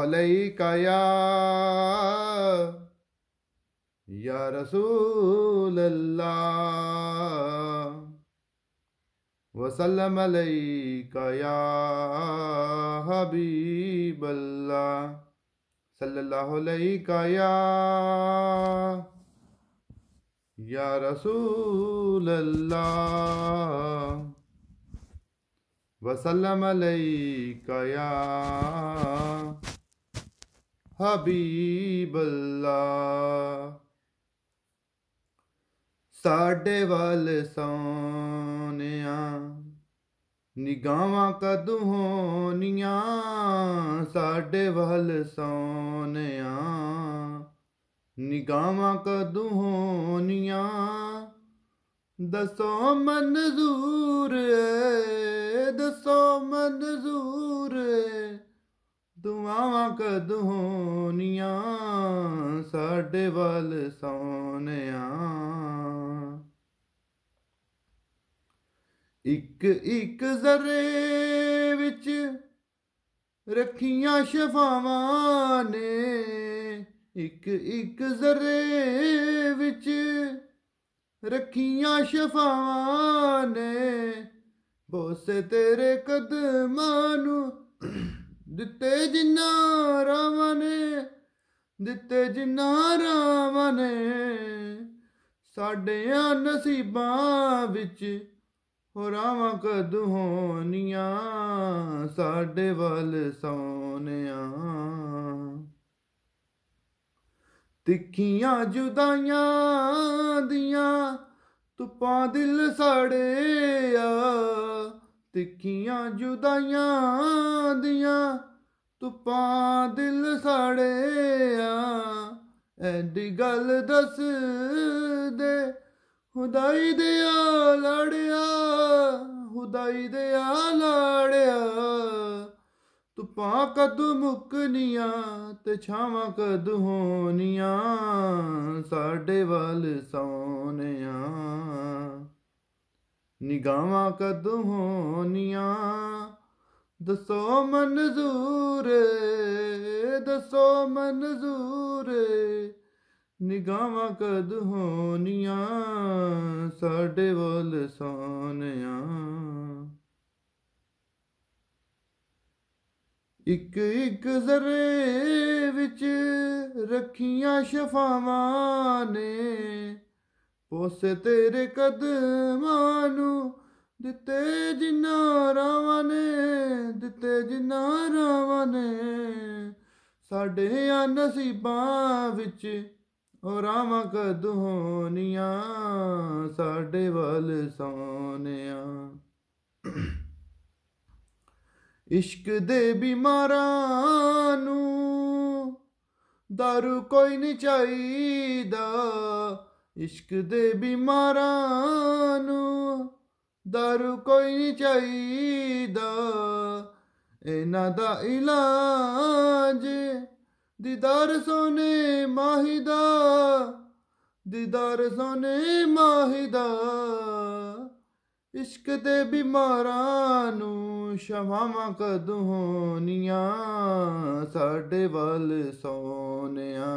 عليك يا يا رسول الله وسلم عليك يا حبيب الله صلى الله عليك يا يا رسول الله وسلم عليك يا ਹਬੀਬ ਅੱਲਾ ਸਾਡੇ ਵੱਲ ਸੋਨਿਆ ਨਿਗਾਹਾਂ ਕਦ ਹੋਣੀਆਂ ਸਾਡੇ ਵੱਲ ਸੋਨਿਆ ਨਿਗਾਹਾਂ ਕਦ ਹੋਣੀਆਂ ਦਸੋ ਮਨਜ਼ੂਰ ਏ ਦਸੋ ਮਨਜ਼ੂਰ ਏ ਦੁਆਵਾਂ ਕਦ ਹੋਣੀਆਂ ਸਾਡੇ ਵੱਲ ਸੋਨਿਆ ਇੱਕ ਇੱਕ ਜ਼ਰੇ ਵਿੱਚ ਰੱਖੀਆਂ ਸ਼ਫਾਵਾਂ ਨੇ ਇੱਕ ਇੱਕ ਜ਼ਰੇ ਵਿੱਚ ਰੱਖੀਆਂ ਸ਼ਫਾਵਾਂ ਨੇ ਬੋਸੇ ਤੇਰੇ ਕਦਮਾਂ ਦਿੱਤੇ ਜਿੰਨਾ ਰਾਮ ਦਿੱਤੇ ਜਿੰਨਾ ਰਾਮ ਸਾਡਿਆਂ ਨਸੀਬਾਂ ਵਿੱਚ ਹੋਰਾਵਾਂ ਕਦ ਹੋਣੀਆਂ ਸਾਡੇ ਵੱਲ ਸੋਨਿਆਂ ਤਿੱਖੀਆਂ ਜੁਦਾਈਆਂ ਦੀਆਂ ਤੁਪਾਂ ਦਿਲ ਸੜਿਆ ਤਿੱਖੀਆਂ ਜੁਦਾਈਆਂ ਦੀਆਂ ਤੂੰ ਪਾ ਦਿਲ ਸਾੜਿਆ ਐਡੀ ਗੱਲ ਦੱਸ ਦੇ ਹੁਦਾਈ ਦੇ ਆ ਲੜਿਆ ਹੁਦਾਈ ਦੇ ਆ ਲੜਿਆ ਤੂੰ ਪਾ ਕਦ ਮੁਕਨੀਆਂ ਤੇ ਛਾਵਾਂ ਕਦ ਹੋਨੀਆਂ ਸਾਡੇ ਵੱਲ ਸੋਨੇ ਨਿਗਾਹਾਂ ਕਦ ਹੋਣੀਆਂ ਦਸੋ ਮਨਜ਼ੂਰ ਦਸੋ ਮਨਜ਼ੂਰ ਨਿਗਾਹਾਂ ਕਦ ਹੋਣੀਆਂ ਸਾਡੇ ਵੱਲ ਸੋਹਣਿਆਂ ਇੱਕ ਇੱਕ ਜ਼ਰੇ ਵਿੱਚ ਰੱਖੀਆਂ ਸ਼ਫਾਵਾਂ ਨੇ ਉਸੇ ਤੇਰੇ ਕਦਮਾਂ ਨੂੰ ਦਿੱਤੇ ਜਿਨਾ ਰਾਵਾਂ ਨੇ ਦਿੱਤੇ ਜਿਨਾ ਰਾਵਾਂ ਨੇ ਸਾਡੇ ਆ ਨਸੀਬਾਂ ਵਿੱਚ ਉਹ ਰਾਵਾਂ ਕਦੋਂ ਹੋਣੀਆਂ ਸਾਡੇ ਵੱਲ ਸੋਨਿਆ ਇਸ਼ਕ ਦੇ ਬਿਮਾਰਾਂ ਨੂੰ ਦਰ ਕੋਈ ਨਹੀਂ ਚਾਹੀਦਾ ਇਸ਼ਕ ਦੇ ਬਿਮਾਰਾਂ ਨੂੰ ਦਾਰੂ ਕੋਈ ਨਹੀਂ ਚਾਹੀਦਾ ਇਹਨਾਂ ਦਾ ਇਲਾਜ ਦੀਦਾਰ ਸੋਨੇ ਮਾਹੀ ਦਾ ਦੀਦਾਰ ਸੋਨੇ ਮਾਹੀ ਦਾ ਇਸ਼ਕ ਦੇ ਬਿਮਾਰਾਂ ਨੂੰ ਸ਼ਮਾਵਾਂ ਕਦੋਂ ਹੋਣੀਆਂ ਸਾਡੇ ਵੱਲ ਸੋਨਿਆਂ